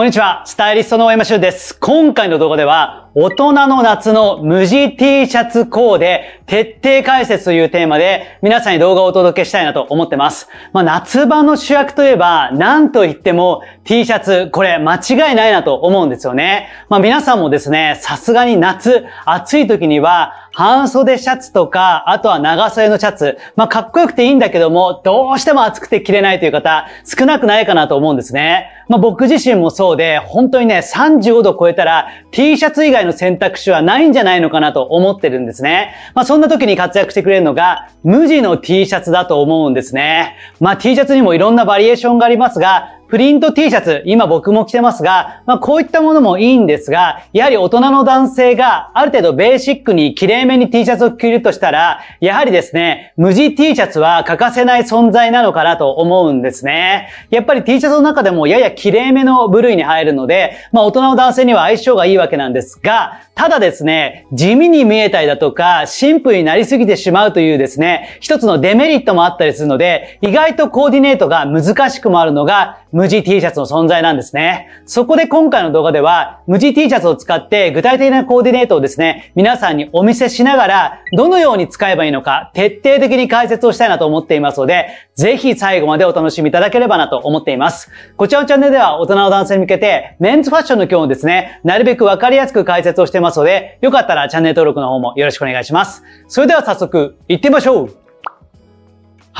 こんにちは、スタイリストの大山修です。今回の動画では、大人の夏の無地 T シャツコーデ徹底解説というテーマで、皆さんに動画をお届けしたいなと思ってます。まあ、夏場の主役といえば、なんといっても T シャツ、これ間違いないなと思うんですよね。まあ、皆さんもですね、さすがに夏、暑い時には、半袖シャツとか、あとは長袖のシャツ。まあ、かっこよくていいんだけども、どうしても暑くて着れないという方、少なくないかなと思うんですね。まあ、僕自身もそうで、本当にね、35度超えたら T シャツ以外の選択肢はないんじゃないのかなと思ってるんですね。まあ、そんな時に活躍してくれるのが、無地の T シャツだと思うんですね。まあ、T シャツにもいろんなバリエーションがありますが、プリント T シャツ、今僕も着てますが、まあこういったものもいいんですが、やはり大人の男性がある程度ベーシックに綺麗めに T シャツを着るとしたら、やはりですね、無地 T シャツは欠かせない存在なのかなと思うんですね。やっぱり T シャツの中でもやや綺麗めの部類に入るので、まあ大人の男性には相性がいいわけなんですが、ただですね、地味に見えたりだとか、シンプルになりすぎてしまうというですね、一つのデメリットもあったりするので、意外とコーディネートが難しくもあるのが、無地 T シャツの存在なんですね。そこで今回の動画では、無地 T シャツを使って具体的なコーディネートをですね、皆さんにお見せしながら、どのように使えばいいのか、徹底的に解説をしたいなと思っていますので、ぜひ最後までお楽しみいただければなと思っています。こちらのチャンネルでは、大人の男性に向けて、メンズファッションの今日をですね、なるべくわかりやすく解説をしてますので、よかったらチャンネル登録の方もよろしくお願いします。それでは早速、行ってみましょう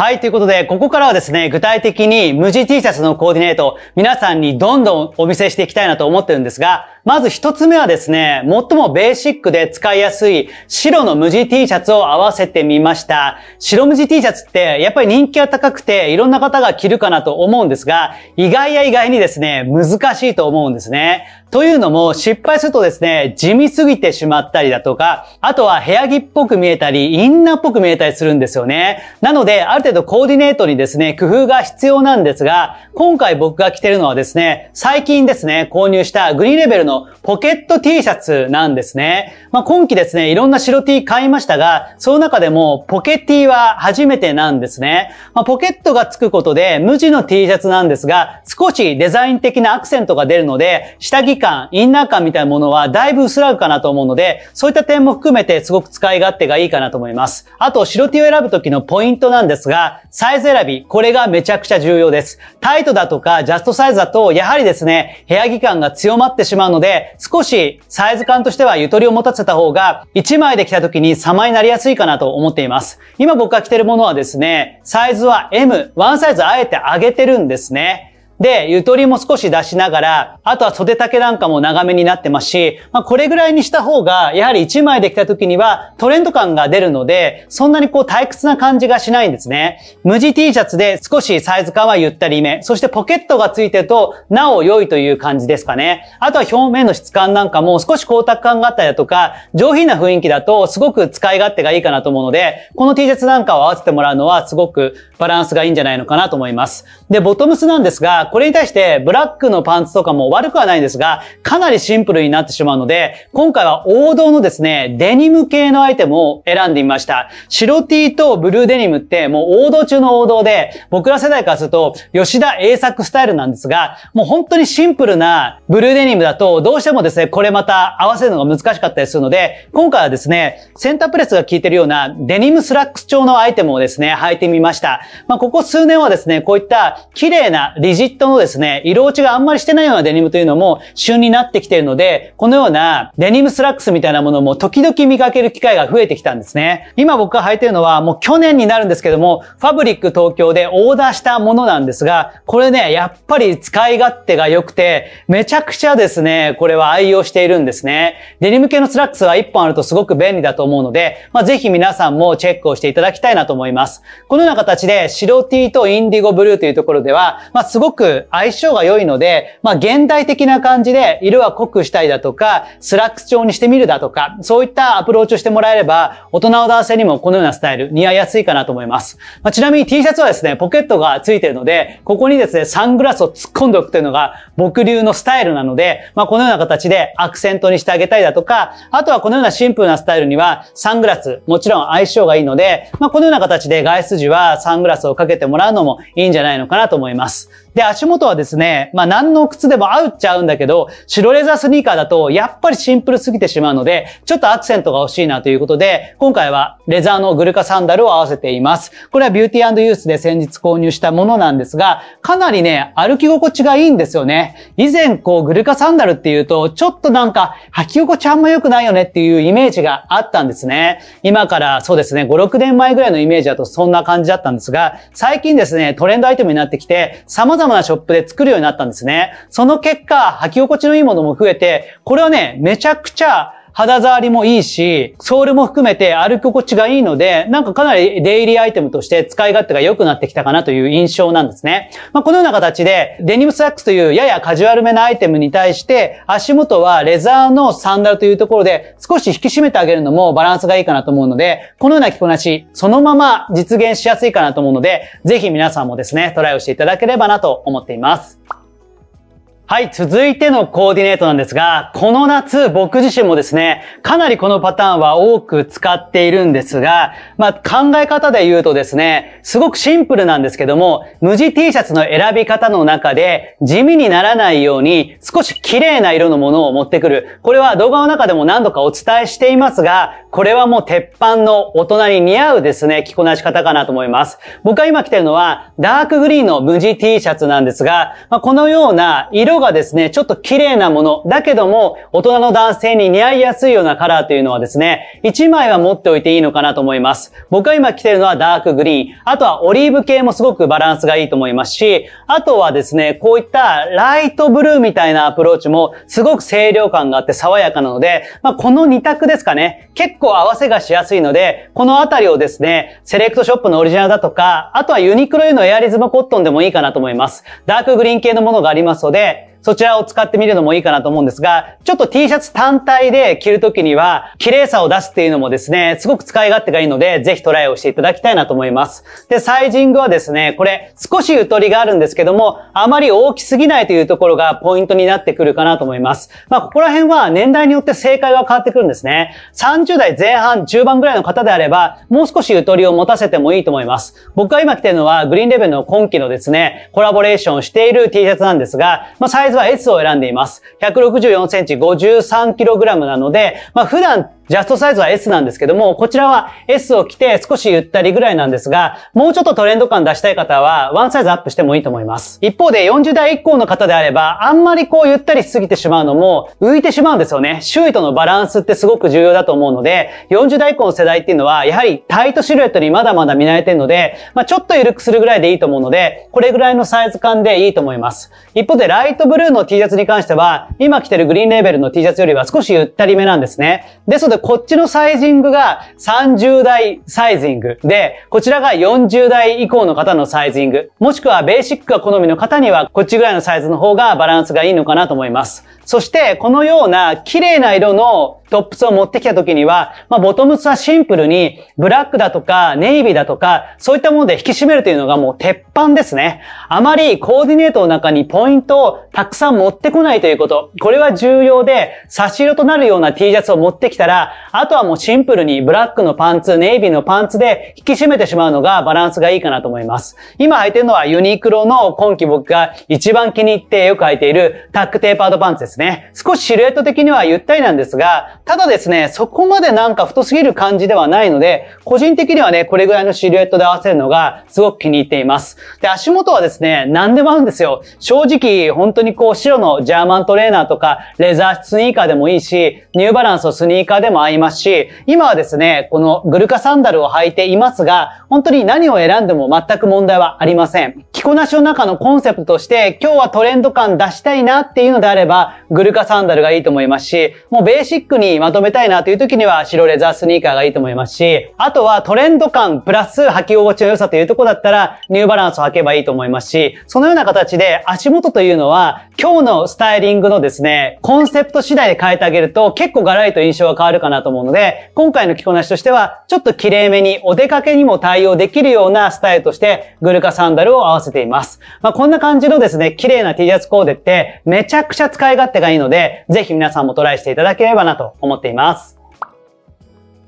はい、ということで、ここからはですね、具体的に無地 T シャツのコーディネート、皆さんにどんどんお見せしていきたいなと思ってるんですが、まず一つ目はですね、最もベーシックで使いやすい白の無地 T シャツを合わせてみました。白無地 T シャツってやっぱり人気が高くていろんな方が着るかなと思うんですが、意外や意外にですね、難しいと思うんですね。というのも失敗するとですね、地味すぎてしまったりだとか、あとは部屋着っぽく見えたり、インナーっぽく見えたりするんですよね。なので、ある程度コーディネートにですね、工夫が必要なんですが、今回僕が着てるのはですね、最近ですね、購入したグリーンレベルののポケット T シャツなんですね。まあ、今季ですね、いろんな白 T 買いましたが、その中でもポケ T は初めてなんですね。まあ、ポケットがつくことで無地の T シャツなんですが、少しデザイン的なアクセントが出るので、下着感、インナー感みたいなものはだいぶ薄らぐかなと思うので、そういった点も含めてすごく使い勝手がいいかなと思います。あと、白 T を選ぶ時のポイントなんですが、サイズ選び、これがめちゃくちゃ重要です。タイトだとか、ジャストサイズだと、やはりですね、部屋着感が強まってしまうので、ので、少しサイズ感としてはゆとりを持たせた方が、1枚で着た時に様になりやすいかなと思っています。今僕が着てるものはですね、サイズは M、ワンサイズあえて上げてるんですね。で、ゆとりも少し出しながら、あとは袖丈なんかも長めになってますし、まあ、これぐらいにした方が、やはり1枚できた時にはトレンド感が出るので、そんなにこう退屈な感じがしないんですね。無地 T シャツで少しサイズ感はゆったりめ、そしてポケットがついてると、なお良いという感じですかね。あとは表面の質感なんかも少し光沢感があったりだとか、上品な雰囲気だとすごく使い勝手がいいかなと思うので、この T シャツなんかを合わせてもらうのはすごくバランスがいいんじゃないのかなと思います。で、ボトムスなんですが、これに対してブラックのパンツとかも悪くはないんですが、かなりシンプルになってしまうので、今回は王道のですね、デニム系のアイテムを選んでみました。白 T とブルーデニムってもう王道中の王道で、僕ら世代からすると吉田栄作スタイルなんですが、もう本当にシンプルなブルーデニムだとどうしてもですね、これまた合わせるのが難しかったりするので、今回はですね、センタープレスが効いてるようなデニムスラックス調のアイテムをですね、履いてみました。まあ、ここ数年はですね、こういった綺麗なリジットのですね、色落ちがあんまりしてないようなデニムというのも旬になってきているので、このようなデニムスラックスみたいなものも時々見かける機会が増えてきたんですね。今僕が履いてるのはもう去年になるんですけども、ファブリック東京でオーダーしたものなんですが、これね、やっぱり使い勝手が良くて、めちゃくちゃですね、これは愛用しているんですね。デニム系のスラックスは1本あるとすごく便利だと思うので、まあ、ぜひ皆さんもチェックをしていただきたいなと思います。このような形で白 T とインディゴブルーというところでは、まあ、すごく相性が良いので、まあ現代的な感じで色は濃くしたいだとか、スラックス調にしてみるだとか、そういったアプローチをしてもらえれば、大人の男性にもこのようなスタイル似合いやすいかなと思います。まあ、ちなみに T シャツはですね、ポケットが付いてるので、ここにですね、サングラスを突っ込んでおくというのが僕流のスタイルなので、まあこのような形でアクセントにしてあげたいだとか、あとはこのようなシンプルなスタイルには、サングラス、もちろん相性がいいので、まあこのような形で外出時はサングラスをかけてもらうのもいいんじゃないのかなと思います。で、足元はですね、まあ何の靴でも合うっちゃうんだけど、白レザースニーカーだとやっぱりシンプルすぎてしまうので、ちょっとアクセントが欲しいなということで、今回はレザーのグルカサンダルを合わせています。これはビューティーユースで先日購入したものなんですが、かなりね、歩き心地がいいんですよね。以前こうグルカサンダルっていうと、ちょっとなんか履き心地あんま良くないよねっていうイメージがあったんですね。今からそうですね、5、6年前ぐらいのイメージだとそんな感じだったんですが、最近ですね、トレンドアイテムになってきて、様々々なショップで作るようになったんですね。その結果、履き心地のいいものも増えて、これはね、めちゃくちゃ肌触りもいいし、ソールも含めて歩き心地がいいので、なんかかなりデイリーアイテムとして使い勝手が良くなってきたかなという印象なんですね。まあ、このような形で、デニムスラックスというややカジュアルめなアイテムに対して、足元はレザーのサンダルというところで、少し引き締めてあげるのもバランスがいいかなと思うので、このような着こなし、そのまま実現しやすいかなと思うので、ぜひ皆さんもですね、トライをしていただければなと思っています。はい、続いてのコーディネートなんですが、この夏僕自身もですね、かなりこのパターンは多く使っているんですが、まあ考え方で言うとですね、すごくシンプルなんですけども、無地 T シャツの選び方の中で地味にならないように少し綺麗な色のものを持ってくる。これは動画の中でも何度かお伝えしていますが、これはもう鉄板の大人に似合うですね、着こなし方かなと思います。僕が今着てるのはダークグリーンの無地 T シャツなんですが、まあ、このような色色がですね、ちょっと綺麗なもの、だけども大人の男性に似合いやすいようなカラーというのはですね、1枚は持っておいていいのかなと思います。僕が今着てるのはダークグリーン、あとはオリーブ系もすごくバランスがいいと思いますし、あとはですね、こういったライトブルーみたいなアプローチもすごく清涼感があって爽やかなので、まあ、この2択ですかね、結構合わせがしやすいので、このあたりをですね、セレクトショップのオリジナルだとか、あとはユニクロへのエアリズムコットンでもいいかなと思います。ダークグリーン系のものがありますので、そちらを使ってみるのもいいかなと思うんですが、ちょっと T シャツ単体で着るときには、綺麗さを出すっていうのもですね、すごく使い勝手がいいので、ぜひトライをしていただきたいなと思います。で、サイジングはですね、これ少しゆとりがあるんですけども、あまり大きすぎないというところがポイントになってくるかなと思います。まあ、ここら辺は年代によって正解が変わってくるんですね。30代前半、中盤ぐらいの方であれば、もう少しゆとりを持たせてもいいと思います。僕が今着てるのは、グリーンレベルの今季のですね、コラボレーションをしている T シャツなんですが、まあズは S を選んでいます。164センチ 53kg なので、まあ普段ジャストサイズは S なんですけども、こちらは S を着て少しゆったりぐらいなんですが、もうちょっとトレンド感出したい方は、ワンサイズアップしてもいいと思います。一方で40代以降の方であれば、あんまりこうゆったりしすぎてしまうのも、浮いてしまうんですよね。周囲とのバランスってすごく重要だと思うので、40代以降の世代っていうのは、やはりタイトシルエットにまだまだ見慣れてるので、まあ、ちょっと緩くするぐらいでいいと思うので、これぐらいのサイズ感でいいと思います。一方で、ライトブルーの T シャツに関しては、今着てるグリーンレーベルの T シャツよりは少しゆったりめなんですね。ですので、こっちのサイジングが30代サイジングで、こちらが40代以降の方のサイジング、もしくはベーシックが好みの方にはこっちぐらいのサイズの方がバランスがいいのかなと思います。そして、このような綺麗な色のトップスを持ってきた時には、まあ、ボトムスはシンプルに、ブラックだとか、ネイビーだとか、そういったもので引き締めるというのがもう鉄板ですね。あまりコーディネートの中にポイントをたくさん持ってこないということ。これは重要で、差し色となるような T シャツを持ってきたら、あとはもうシンプルにブラックのパンツ、ネイビーのパンツで引き締めてしまうのがバランスがいいかなと思います。今履いてるのはユニクロの今季僕が一番気に入ってよく履いているタックテーパードパンツですね。ね。少しシルエット的にはゆったりなんですが、ただですね、そこまでなんか太すぎる感じではないので、個人的にはね、これぐらいのシルエットで合わせるのがすごく気に入っています。で、足元はですね、何でも合うんですよ。正直、本当にこう、白のジャーマントレーナーとか、レザースニーカーでもいいし、ニューバランスのスニーカーでも合いますし、今はですね、このグルカサンダルを履いていますが、本当に何を選んでも全く問題はありません。着こなしの中のコンセプトとして、今日はトレンド感出したいなっていうのであれば、グルカサンダルがいいと思いますし、もうベーシックにまとめたいなという時には白レザースニーカーがいいと思いますし、あとはトレンド感プラス履き心地の良さというとこだったらニューバランスを履けばいいと思いますし、そのような形で足元というのは今日のスタイリングのですね、コンセプト次第で変えてあげると結構ガラリと印象が変わるかなと思うので、今回の着こなしとしてはちょっと綺麗めにお出かけにも対応できるようなスタイルとしてグルカサンダルを合わせています。まあ、こんな感じのですね、綺麗な T シャツコーデってめちゃくちゃ使い勝手がいいので、ぜひ皆さんもトライしていただければなと思っています。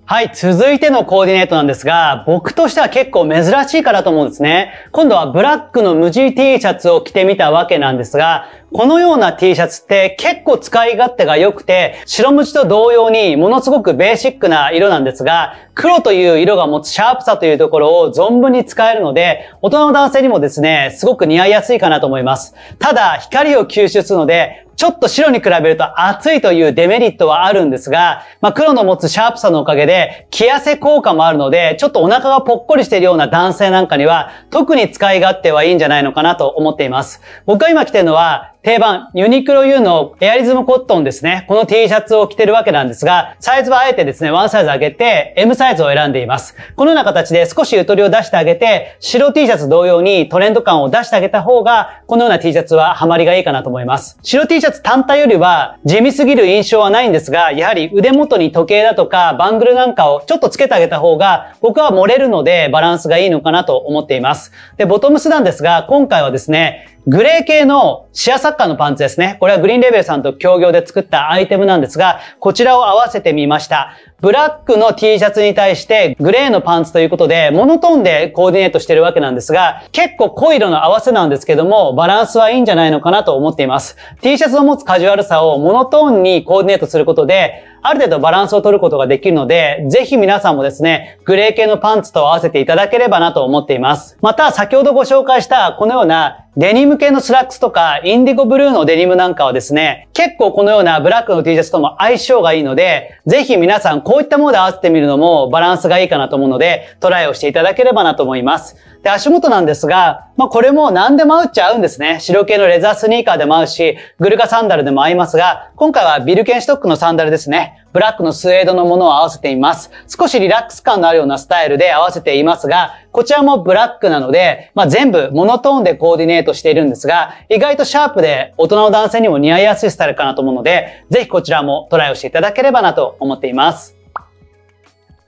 はい、続いてのコーディネートなんですが、僕としては結構珍しいかなと思うんですね。今度はブラックの無地 T シャツを着てみたわけなんですが、このような T シャツって結構使い勝手が良くて、白無地と同様にものすごくベーシックな色なんですが、黒という色が持つシャープさというところを存分に使えるので、大人の男性にもですね、すごく似合いやすいかなと思います。ただ、光を吸収するので、ちょっと白に比べると暑いというデメリットはあるんですが、まあ、黒の持つシャープさのおかげで、着痩せ効果もあるので、ちょっとお腹がぽっこりしているような男性なんかには、特に使い勝手はいいんじゃないのかなと思っています。僕が今着てるのは、定番、ユニクロ U のエアリズムコットンですね。この T シャツを着てるわけなんですが、サイズはあえてですね、ワンサイズ上げて、M サイズを選んでいます。このような形で少しゆとりを出してあげて、白 T シャツ同様にトレンド感を出してあげた方が、このような T シャツはハマりがいいかなと思います。白 T シャツ単体よりは、地味すぎる印象はないんですが、やはり腕元に時計だとか、バングルなんかをちょっとつけてあげた方が、僕は漏れるので、バランスがいいのかなと思っています。で、ボトムスなんですが、今回はですね、グレー系のシアサッカーのパンツですね。これはグリーンレベルさんと協業で作ったアイテムなんですが、こちらを合わせてみました。ブラックの T シャツに対してグレーのパンツということで、モノトーンでコーディネートしてるわけなんですが、結構濃い色の合わせなんですけども、バランスはいいんじゃないのかなと思っています。T シャツを持つカジュアルさをモノトーンにコーディネートすることで、ある程度バランスを取ることができるので、ぜひ皆さんもですね、グレー系のパンツと合わせていただければなと思っています。また、先ほどご紹介した、このようなデニム系のスラックスとか、インディゴブルーのデニムなんかはですね、結構このようなブラックの T シャツとも相性がいいので、ぜひ皆さんこういったもので合わせてみるのもバランスがいいかなと思うので、トライをしていただければなと思います。で、足元なんですが、まあ、これも何でも合うっちゃ合うんですね。白系のレザースニーカーでも合うし、グルカサンダルでも合いますが、今回はビルケンストックのサンダルですね。ブラックのスウェードのものを合わせています。少しリラックス感のあるようなスタイルで合わせていますが、こちらもブラックなので、まあ、全部モノトーンでコーディネートしているんですが、意外とシャープで大人の男性にも似合いやすいスタイルかなと思うので、ぜひこちらもトライをしていただければなと思っています。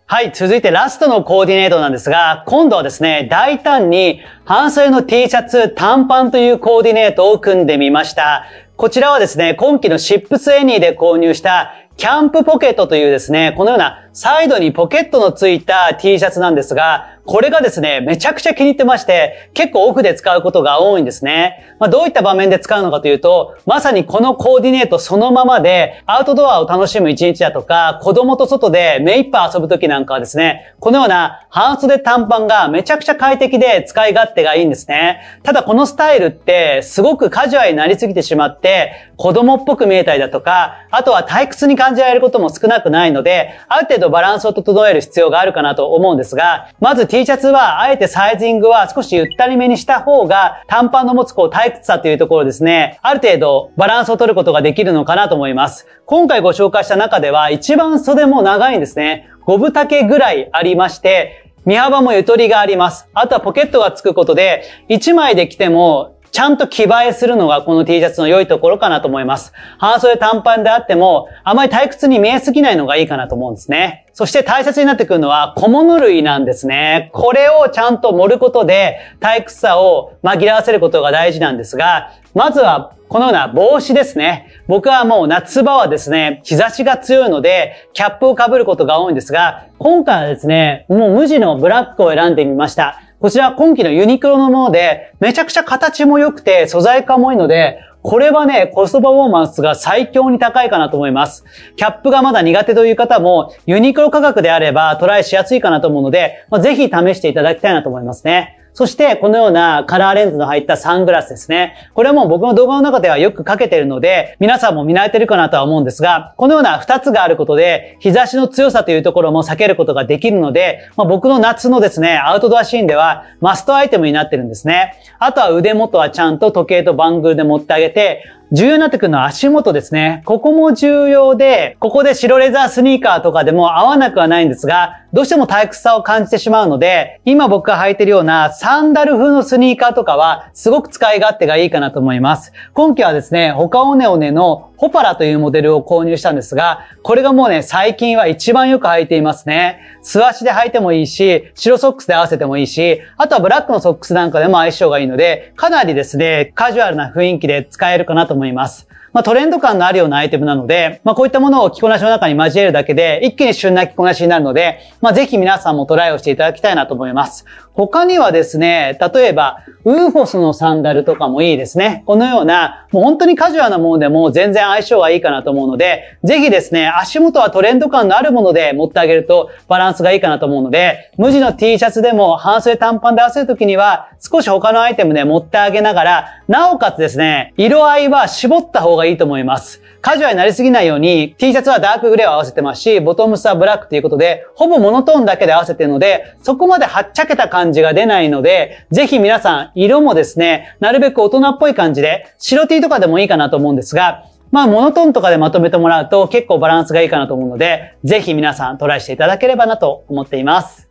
はい、続いてラストのコーディネートなんですが、今度はですね、大胆に半袖の T シャツ、短パンというコーディネートを組んでみました。こちらはですね、今季のシップスエニーで購入したキャンプポケットというですね、このようなサイドにポケットのついた T シャツなんですが、これがですね、めちゃくちゃ気に入ってまして、結構オフで使うことが多いんですね。まあ、どういった場面で使うのかというと、まさにこのコーディネートそのままで、アウトドアを楽しむ一日だとか、子供と外で目いっぱい遊ぶ時なんかはですね、このような半袖短パンがめちゃくちゃ快適で使い勝手がいいんですね。ただこのスタイルってすごくカジュアルになりすぎてしまって、子供っぽく見えたりだとか、あとは退屈に感じられることも少なくないので、ある程度度バランスを整える必要があるかなと思うんですが、まず T シャツは、あえてサイズングは少しゆったりめにした方が、短パンの持つこう退屈さというところですね、ある程度バランスを取ることができるのかなと思います。今回ご紹介した中では、一番袖も長いんですね。5分丈ぐらいありまして、身幅もゆとりがあります。あとはポケットがつくことで、1枚で着てもちゃんと着映えするのがこの T シャツの良いところかなと思います。半袖短パンであっても、あまり退屈に見えすぎないのがいいかなと思うんですね。そして大切になってくるのは小物類なんですね。これをちゃんと盛ることで退屈さを紛らわせることが大事なんですが、まずはこのような帽子ですね。僕はもう夏場はですね、日差しが強いので、キャップを被ることが多いんですが、今回はですね、もう無地のブラックを選んでみました。こちら今季のユニクロのもので、めちゃくちゃ形も良くて素材感もいいので、これはね、コストパフォーマンスが最強に高いかなと思います。キャップがまだ苦手という方も、ユニクロ価格であればトライしやすいかなと思うので、まあ、ぜひ試していただきたいなと思いますね。そして、このようなカラーレンズの入ったサングラスですね。これはもう僕の動画の中ではよくかけてるので、皆さんも見慣れてるかなとは思うんですが、このような2つがあることで、日差しの強さというところも避けることができるので、まあ、僕の夏のですね、アウトドアシーンではマストアイテムになってるんですね。あとは腕元はちゃんと時計とバングルで持ってあげて、重要になってくるのは足元ですね。ここも重要で、ここで白レザースニーカーとかでも合わなくはないんですが、どうしても退屈さを感じてしまうので、今僕が履いてるようなサンダル風のスニーカーとかは、すごく使い勝手がいいかなと思います。今季はですね、他オネオネのポパラというモデルを購入したんですが、これがもうね、最近は一番よく履いていますね。素足で履いてもいいし、白ソックスで合わせてもいいし、あとはブラックのソックスなんかでも相性がいいので、かなりですね、カジュアルな雰囲気で使えるかなと思います。まあ、トレンド感のあるようなアイテムなので、まあ、こういったものを着こなしの中に交えるだけで、一気に旬な着こなしになるので、まあ、ぜひ皆さんもトライをしていただきたいなと思います。他にはですね、例えば、ウーフォスのサンダルとかもいいですね。このような、もう本当にカジュアルなものでも全然相性がいいかなと思うので、ぜひですね、足元はトレンド感のあるもので持ってあげるとバランスがいいかなと思うので、無地の T シャツでも半袖短パンで合わせるときには、少し他のアイテムで持ってあげながら、なおかつですね、色合いは絞った方ががいいと思います。カジュアルになりすぎないように、T シャツはダークグレーを合わせてますし、ボトムスはブラックということで、ほぼモノトーンだけで合わせてるので、そこまではっちゃけた感じが出ないので、ぜひ皆さん、色もですね、なるべく大人っぽい感じで、白 T とかでもいいかなと思うんですが、まあ、モノトーンとかでまとめてもらうと結構バランスがいいかなと思うので、ぜひ皆さんトライしていただければなと思っています。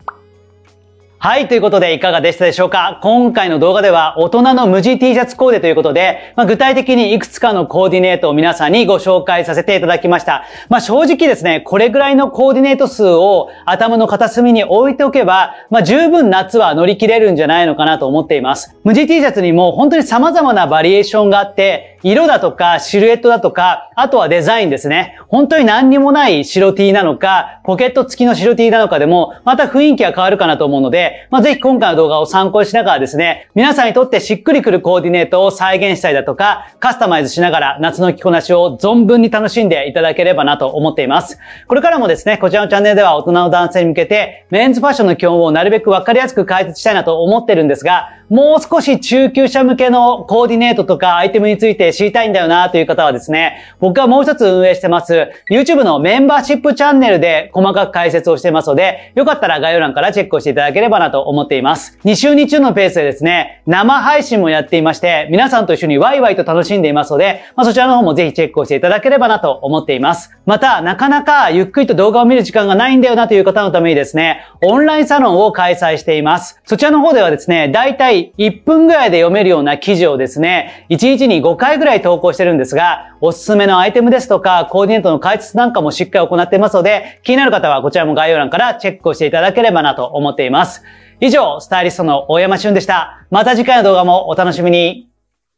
はい、ということでいかがでしたでしょうか今回の動画では大人の無地 T シャツコーデということで、まあ、具体的にいくつかのコーディネートを皆さんにご紹介させていただきました。まあ、正直ですね、これぐらいのコーディネート数を頭の片隅に置いておけば、まあ、十分夏は乗り切れるんじゃないのかなと思っています。無地 T シャツにも本当に様々なバリエーションがあって、色だとか、シルエットだとか、あとはデザインですね。本当に何にもない白 T なのか、ポケット付きの白 T なのかでも、また雰囲気は変わるかなと思うので、まあ、ぜひ今回の動画を参考にしながらですね、皆さんにとってしっくりくるコーディネートを再現したりだとか、カスタマイズしながら夏の着こなしを存分に楽しんでいただければなと思っています。これからもですね、こちらのチャンネルでは大人の男性に向けて、メンズファッションの基本をなるべくわかりやすく解説したいなと思ってるんですが、もう少し中級者向けのコーディネートとかアイテムについて知りたいんだよなという方はですね、僕はもう一つ運営してます、YouTube のメンバーシップチャンネルで細かく解説をしてますので、よかったら概要欄からチェックをしていただければなと思っています。2週2週のペースでですね、生配信もやっていまして、皆さんと一緒にワイワイと楽しんでいますので、まあ、そちらの方もぜひチェックをしていただければなと思っています。また、なかなかゆっくりと動画を見る時間がないんだよなという方のためにですね、オンラインサロンを開催しています。そちらの方ではですね、だいたい1分ぐらいで読めるような記事をですね、1日に5回ぐらいぐらい投稿してるんですが、おすすめのアイテムですとか、コーディネートの解説なんかもしっかり行ってますので、気になる方はこちらも概要欄からチェックをしていただければなと思っています。以上、スタイリストの大山俊でした。また次回の動画もお楽しみに。